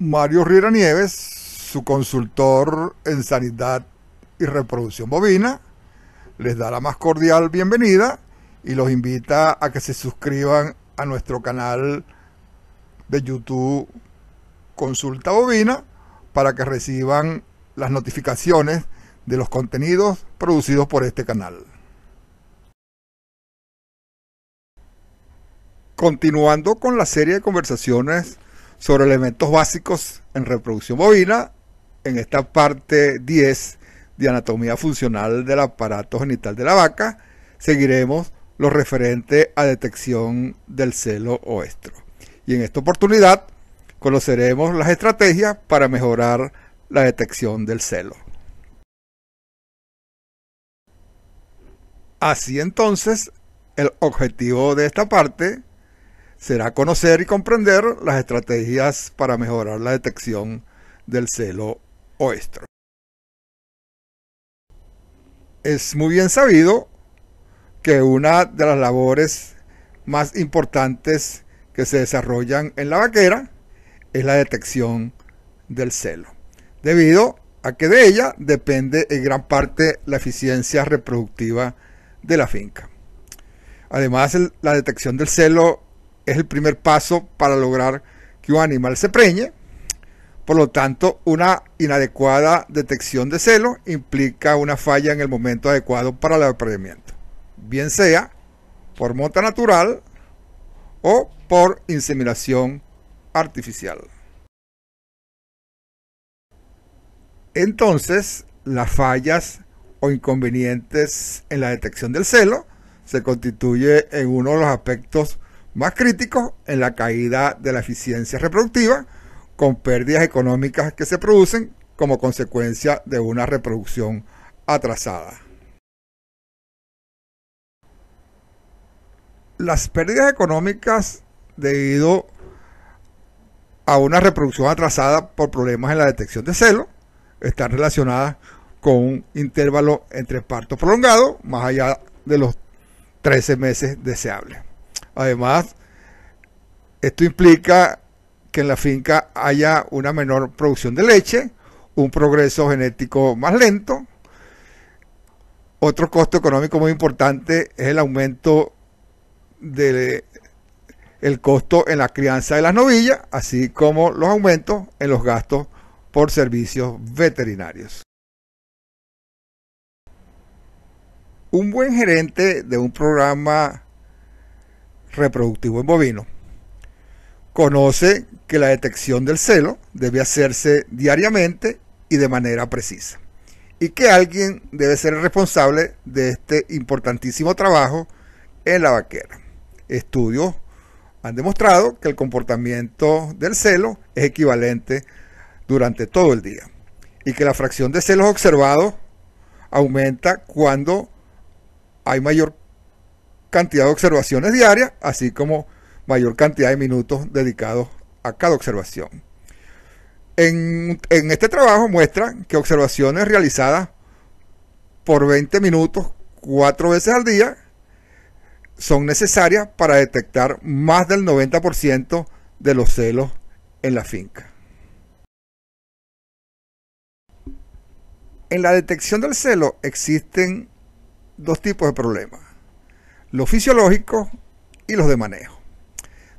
Mario Riera Nieves, su consultor en sanidad y reproducción bovina, les da la más cordial bienvenida y los invita a que se suscriban a nuestro canal de YouTube Consulta Bovina para que reciban las notificaciones de los contenidos producidos por este canal. Continuando con la serie de conversaciones sobre elementos básicos en reproducción bovina en esta parte 10 de anatomía funcional del aparato genital de la vaca. Seguiremos lo referente a detección del celo oestro. Y en esta oportunidad conoceremos las estrategias para mejorar la detección del celo. Así entonces, el objetivo de esta parte será conocer y comprender las estrategias para mejorar la detección del celo oestro. Es muy bien sabido que una de las labores más importantes que se desarrollan en la vaquera es la detección del celo, debido a que de ella depende en gran parte la eficiencia reproductiva de la finca. Además, la detección del celo es el primer paso para lograr que un animal se preñe. Por lo tanto, una inadecuada detección de celo implica una falla en el momento adecuado para el apareamiento, bien sea por monta natural o por inseminación artificial. Entonces, las fallas o inconvenientes en la detección del celo se constituye en uno de los aspectos más críticos en la caída de la eficiencia reproductiva, con pérdidas económicas que se producen como consecuencia de una reproducción atrasada. Las pérdidas económicas debido a una reproducción atrasada por problemas en la detección de celo están relacionadas con un intervalo entre parto prolongado más allá de los 13 meses deseables. Además, esto implica que en la finca haya una menor producción de leche, un progreso genético más lento. Otro costo económico muy importante es el aumento del costo en la crianza de las novillas, así como los aumentos en los gastos por servicios veterinarios. Un buen gerente de un programa reproductivo en bovino. Conoce que la detección del celo debe hacerse diariamente y de manera precisa, y que alguien debe ser responsable de este importantísimo trabajo en la vaquera. Estudios han demostrado que el comportamiento del celo es equivalente durante todo el día y que la fracción de celos observados aumenta cuando hay mayor cantidad de observaciones diarias, así como mayor cantidad de minutos dedicados a cada observación. En, este trabajo muestra que observaciones realizadas por 20 minutos cuatro veces al día son necesarias para detectar más del 90% de los celos en la finca. En la detección del celo existen dos tipos de problemas los fisiológicos y los de manejo.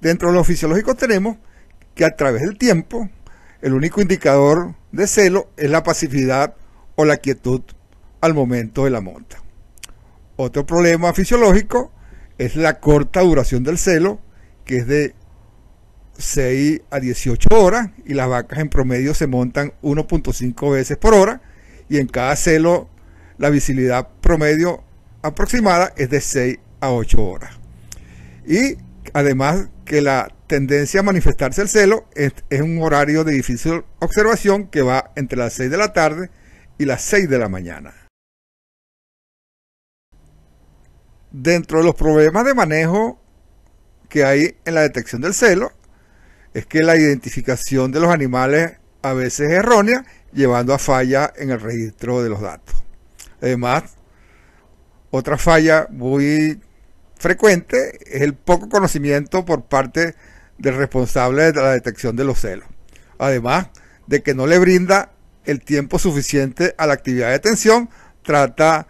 Dentro de los fisiológicos tenemos que a través del tiempo el único indicador de celo es la pasividad o la quietud al momento de la monta. Otro problema fisiológico es la corta duración del celo, que es de 6 a 18 horas, y las vacas en promedio se montan 1.5 veces por hora, y en cada celo la visibilidad promedio aproximada es de 6 8 horas. Y además que la tendencia a manifestarse el celo es, un horario de difícil observación que va entre las 6 de la tarde y las 6 de la mañana. Dentro de los problemas de manejo que hay en la detección del celo, es que la identificación de los animales a veces es errónea, llevando a falla en el registro de los datos. Además, otra falla muy frecuente es el poco conocimiento por parte del responsable de la detección de los celos. Además de que no le brinda el tiempo suficiente a la actividad de atención, trata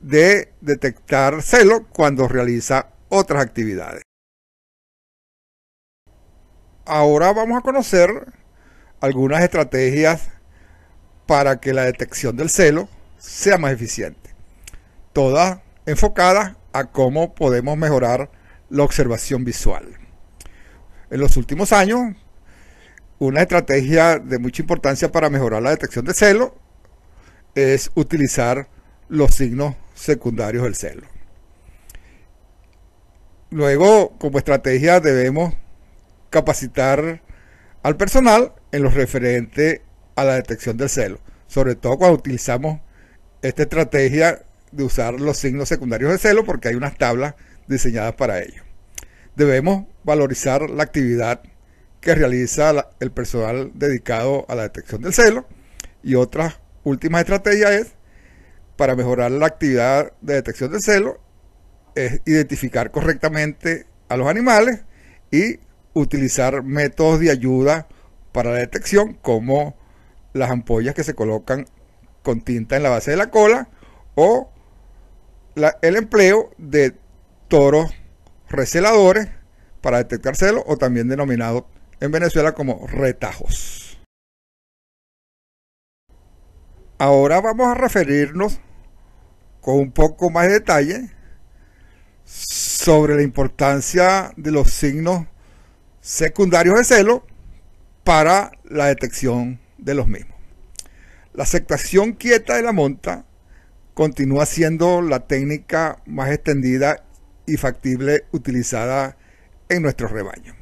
de detectar celo cuando realiza otras actividades. Ahora vamos a conocer algunas estrategias para que la detección del celo sea más eficiente, todas enfocadas a cómo podemos mejorar la observación visual. En los últimos años, una estrategia de mucha importancia para mejorar la detección de celo es utilizar los signos secundarios del celo. Luego, como estrategia, debemos capacitar al personal en lo referente a la detección del celo, sobre todo cuando utilizamos esta estrategia de usar los signos secundarios de celo porque hay unas tablas diseñadas para ello. Debemos valorizar la actividad que realiza el personal dedicado a la detección del celo y otra última estrategia es para mejorar la actividad de detección del celo es identificar correctamente a los animales y utilizar métodos de ayuda para la detección como las ampollas que se colocan con tinta en la base de la cola o el empleo de toros receladores para detectar celo o también denominado en Venezuela como retajos. Ahora vamos a referirnos con un poco más de detalle sobre la importancia de los signos secundarios de celo para la detección de los mismos. La aceptación quieta de la monta continúa siendo la técnica más extendida y factible utilizada en nuestros rebaños.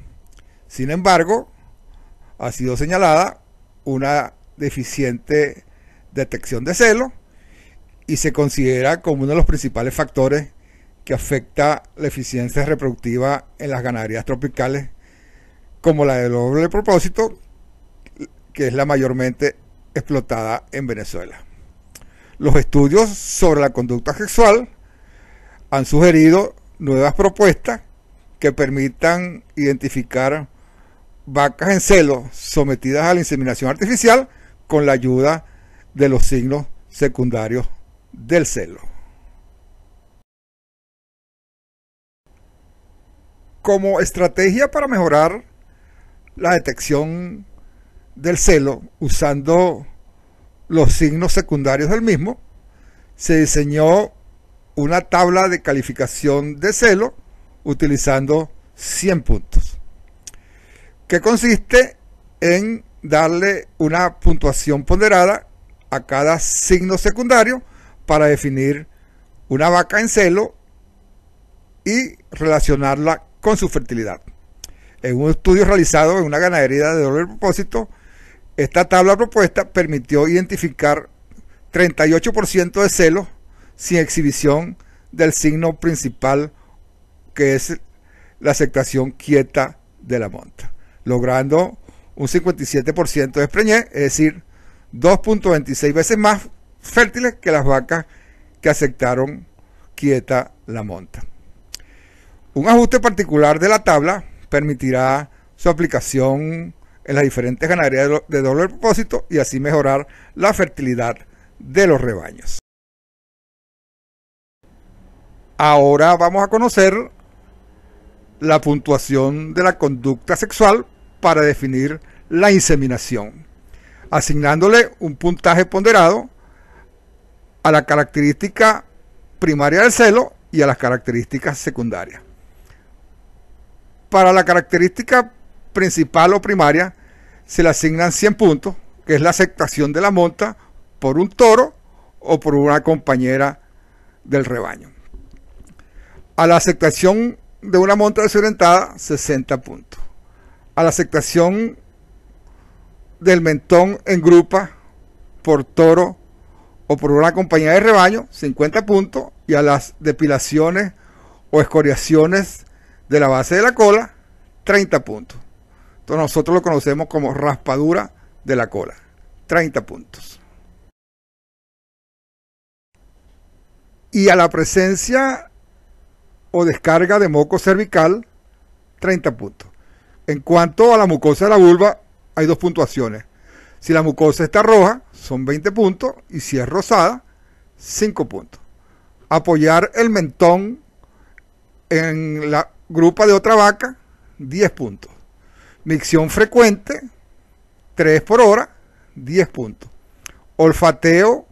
Sin embargo, ha sido señalada una deficiente detección de celo y se considera como uno de los principales factores que afecta la eficiencia reproductiva en las ganaderías tropicales, como la del doble propósito, que es la mayormente explotada en Venezuela los estudios sobre la conducta sexual han sugerido nuevas propuestas que permitan identificar vacas en celo sometidas a la inseminación artificial con la ayuda de los signos secundarios del celo. Como estrategia para mejorar la detección del celo usando los signos secundarios del mismo, se diseñó una tabla de calificación de celo utilizando 100 puntos, que consiste en darle una puntuación ponderada a cada signo secundario para definir una vaca en celo y relacionarla con su fertilidad. En un estudio realizado en una ganadería de doble propósito, esta tabla propuesta permitió identificar 38% de celos sin exhibición del signo principal que es la aceptación quieta de la monta, logrando un 57% de preñez, es decir, 2.26 veces más fértiles que las vacas que aceptaron quieta la monta. Un ajuste particular de la tabla permitirá su aplicación en las diferentes ganaderías de doble propósito y así mejorar la fertilidad de los rebaños. Ahora vamos a conocer la puntuación de la conducta sexual para definir la inseminación, asignándole un puntaje ponderado a la característica primaria del celo y a las características secundarias. Para la característica principal o primaria, se le asignan 100 puntos, que es la aceptación de la monta por un toro o por una compañera del rebaño. A la aceptación de una monta desorientada, 60 puntos. A la aceptación del mentón en grupa por toro o por una compañía de rebaño, 50 puntos, y a las depilaciones o escoriaciones de la base de la cola, 30 puntos. Entonces nosotros lo conocemos como raspadura de la cola. 30 puntos. Y a la presencia o descarga de moco cervical, 30 puntos. En cuanto a la mucosa de la vulva, hay dos puntuaciones. Si la mucosa está roja, son 20 puntos, y si es rosada, 5 puntos. Apoyar el mentón en la grupa de otra vaca, 10 puntos. Micción frecuente, 3 por hora, 10 puntos. Olfateo,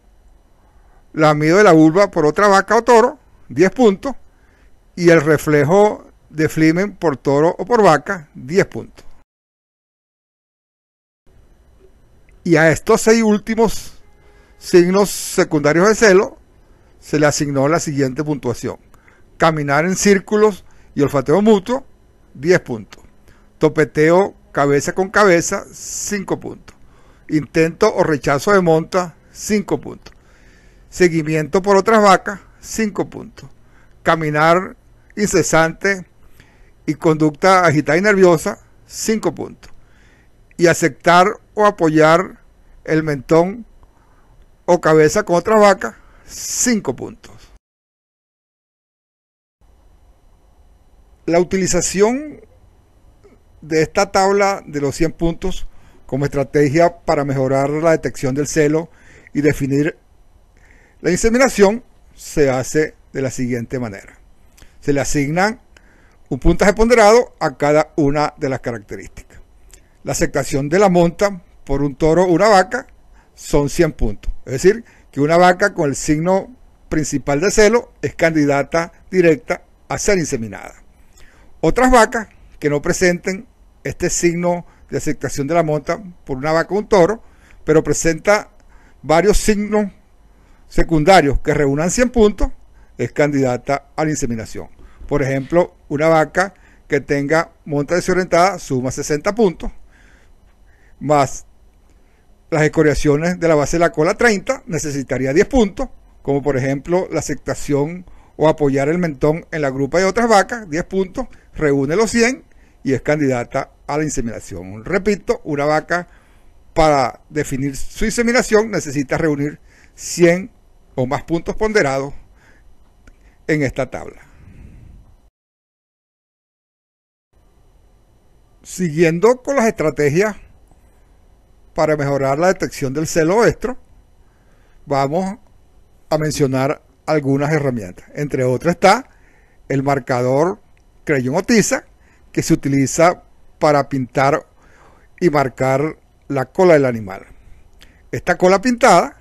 lamido de la vulva por otra vaca o toro, 10 puntos. Y el reflejo de flimen por toro o por vaca, 10 puntos. Y a estos seis últimos signos secundarios de celo se le asignó la siguiente puntuación. Caminar en círculos y olfateo mutuo, 10 puntos. Topeteo cabeza con cabeza, 5 puntos. Intento o rechazo de monta, 5 puntos. Seguimiento por otras vacas, 5 puntos. Caminar incesante y conducta agitada y nerviosa, 5 puntos. Y aceptar o apoyar el mentón o cabeza con otras vacas, 5 puntos. La utilización de esta tabla de los 100 puntos como estrategia para mejorar la detección del celo y definir la inseminación se hace de la siguiente manera. Se le asignan un puntaje ponderado a cada una de las características. La aceptación de la monta por un toro o una vaca son 100 puntos. Es decir, que una vaca con el signo principal de celo es candidata directa a ser inseminada. Otras vacas que no presenten este signo de aceptación de la monta por una vaca o un toro, pero presenta varios signos secundarios que reúnan 100 puntos, es candidata a la inseminación. Por ejemplo, una vaca que tenga monta desorientada suma 60 puntos, más las escoriaciones de la base de la cola 30 necesitaría 10 puntos, como por ejemplo la aceptación o apoyar el mentón en la grupa de otras vacas, 10 puntos, reúne los 100 y es candidata a la inseminación. Repito, una vaca para definir su inseminación necesita reunir 100 o más puntos ponderados en esta tabla. Siguiendo con las estrategias para mejorar la detección del celo estro, vamos a mencionar algunas herramientas. Entre otras está el marcador Creyón Otiza, que se utiliza para pintar y marcar la cola del animal. Esta cola pintada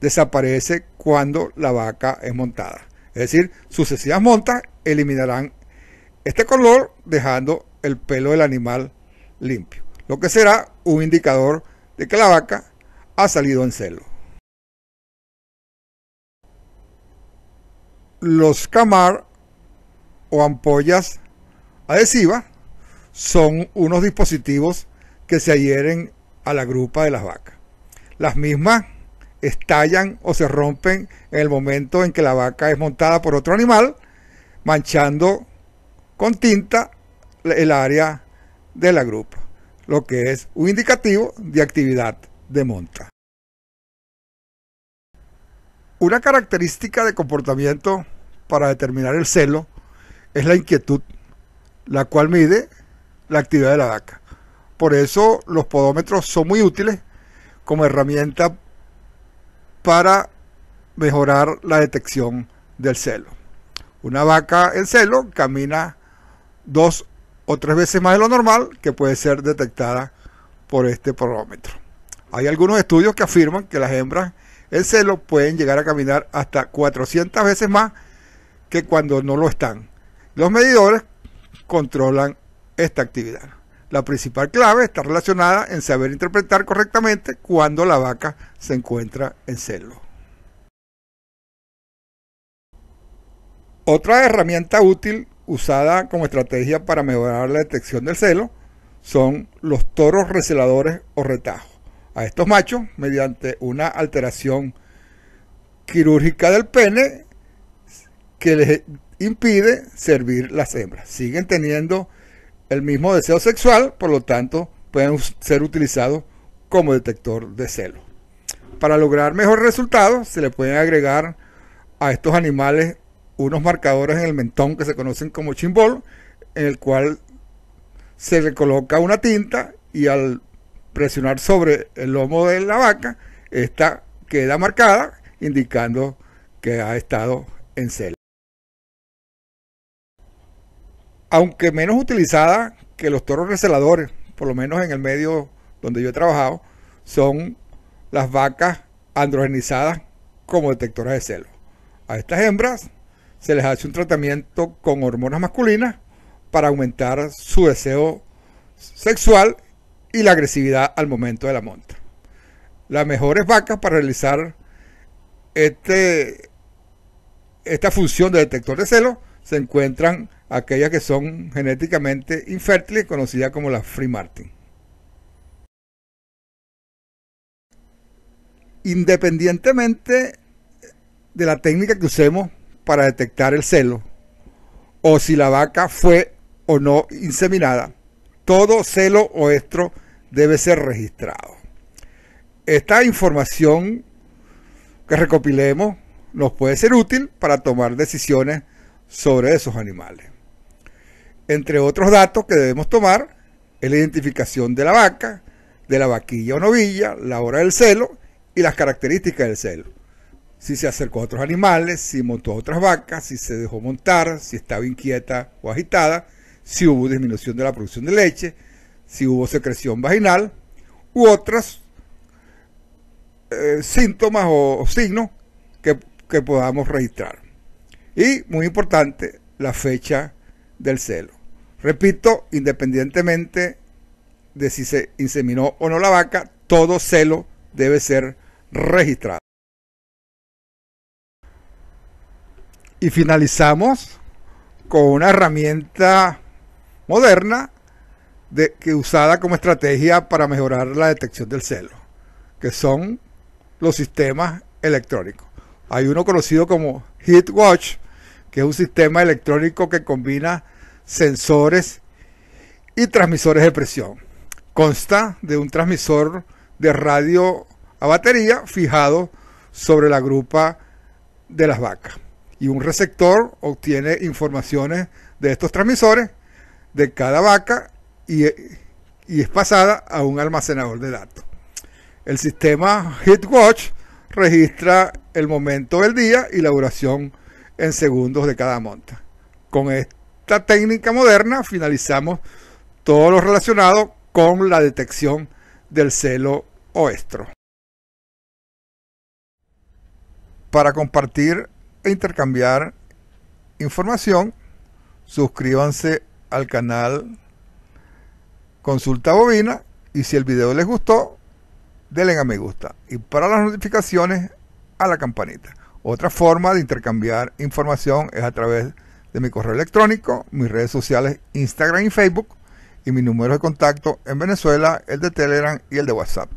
desaparece cuando la vaca es montada. Es decir, sucesivas montas eliminarán este color dejando el pelo del animal limpio, lo que será un indicador de que la vaca ha salido en celo. Los camar o ampollas adhesivas son unos dispositivos que se adhieren a la grupa de las vacas. Las mismas estallan o se rompen en el momento en que la vaca es montada por otro animal, manchando con tinta el área de la grupa, lo que es un indicativo de actividad de monta. Una característica de comportamiento para determinar el celo es la inquietud, la cual mide la actividad de la vaca Por eso los podómetros son muy útiles como herramienta para mejorar la detección del celo. Una vaca en celo camina dos o tres veces más de lo normal que puede ser detectada por este podómetro. Hay algunos estudios que afirman que las hembras en celo pueden llegar a caminar hasta 400 veces más que cuando no lo están. Los medidores controlan esta actividad. La principal clave está relacionada en saber interpretar correctamente cuando la vaca se encuentra en celo. Otra herramienta útil usada como estrategia para mejorar la detección del celo son los toros receladores o retajos. A estos machos, mediante una alteración quirúrgica del pene que les impide servir las hembras. Siguen teniendo el mismo deseo sexual, por lo tanto, pueden ser utilizados como detector de celo. Para lograr mejores resultados, se le pueden agregar a estos animales unos marcadores en el mentón que se conocen como chimbol, en el cual se le coloca una tinta y al presionar sobre el lomo de la vaca, esta queda marcada indicando que ha estado en celo. aunque menos utilizada que los toros receladores, por lo menos en el medio donde yo he trabajado, son las vacas androgenizadas como detectoras de celo. A estas hembras se les hace un tratamiento con hormonas masculinas para aumentar su deseo sexual y la agresividad al momento de la monta. Las mejores vacas para realizar este, esta función de detector de celo se encuentran aquellas que son genéticamente infértiles, conocidas como las Free Martin. Independientemente de la técnica que usemos para detectar el celo, o si la vaca fue o no inseminada, todo celo o estro debe ser registrado. Esta información que recopilemos nos puede ser útil para tomar decisiones sobre esos animales entre otros datos que debemos tomar, es la identificación de la vaca, de la vaquilla o novilla, la hora del celo y las características del celo. Si se acercó a otros animales, si montó a otras vacas, si se dejó montar, si estaba inquieta o agitada, si hubo disminución de la producción de leche, si hubo secreción vaginal u otros eh, síntomas o, signos que podamos registrar. Y muy importante, la fecha del celo. Repito, independientemente de si se inseminó o no la vaca, todo celo debe ser registrado. Y finalizamos con una herramienta moderna que usada como estrategia para mejorar la detección del celo, que son los sistemas electrónicos. Hay uno conocido como Watch, que es un sistema electrónico que combina sensores y transmisores de presión. Consta de un transmisor de radio a batería fijado sobre la grupa de las vacas. Y un receptor obtiene informaciones de estos transmisores de cada vaca y, es pasada a un almacenador de datos. El sistema HitWatch registra el momento del día y la duración en segundos de cada monta. Con esto esta técnica moderna finalizamos todo lo relacionado con la detección del celo oestro. Para compartir e intercambiar información, suscríbanse al canal Consulta Bovina y si el video les gustó, denle a me gusta y para las notificaciones a la campanita. Otra forma de intercambiar información es a través de de mi correo electrónico, mis redes sociales Instagram y Facebook y mi número de contacto en Venezuela, el de Telegram y el de WhatsApp.